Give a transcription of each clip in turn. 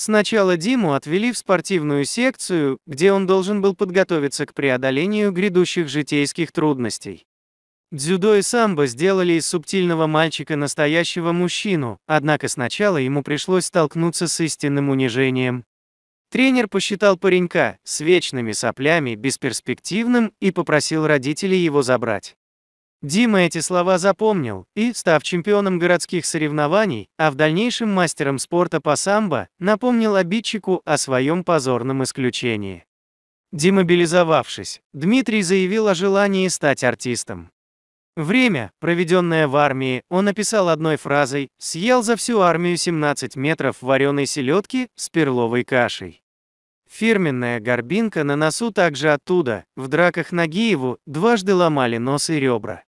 Сначала Диму отвели в спортивную секцию, где он должен был подготовиться к преодолению грядущих житейских трудностей. Дзюдо и самбо сделали из субтильного мальчика настоящего мужчину, однако сначала ему пришлось столкнуться с истинным унижением. Тренер посчитал паренька с вечными соплями бесперспективным и попросил родителей его забрать. Дима эти слова запомнил и, став чемпионом городских соревнований, а в дальнейшем мастером спорта по самбо, напомнил обидчику о своем позорном исключении. Демобилизовавшись, Дмитрий заявил о желании стать артистом. Время, проведенное в армии, он описал одной фразой «съел за всю армию 17 метров вареной селедки с перловой кашей». Фирменная горбинка на носу также оттуда, в драках на Нагиеву дважды ломали нос и ребра.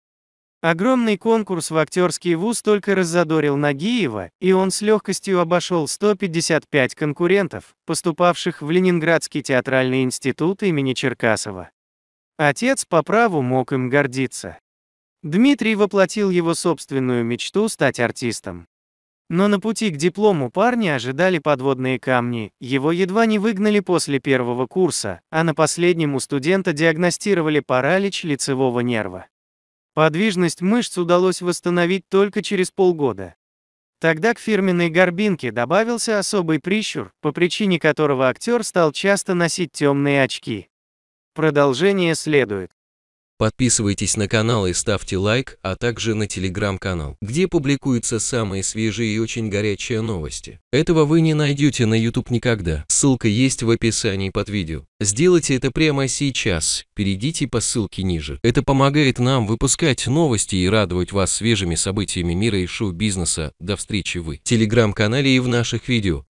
Огромный конкурс в актерский вуз только раззадорил Нагиева, и он с легкостью обошел 155 конкурентов, поступавших в Ленинградский театральный институт имени Черкасова. Отец по праву мог им гордиться. Дмитрий воплотил его собственную мечту стать артистом. Но на пути к диплому парня ожидали подводные камни, его едва не выгнали после первого курса, а на последнем у студента диагностировали паралич лицевого нерва. Подвижность мышц удалось восстановить только через полгода. Тогда к фирменной горбинке добавился особый прищур, по причине которого актер стал часто носить темные очки. Продолжение следует. Подписывайтесь на канал и ставьте лайк, а также на телеграм-канал, где публикуются самые свежие и очень горячие новости. Этого вы не найдете на YouTube никогда, ссылка есть в описании под видео. Сделайте это прямо сейчас, перейдите по ссылке ниже. Это помогает нам выпускать новости и радовать вас свежими событиями мира и шоу-бизнеса. До встречи вы в телеграм-канале и в наших видео.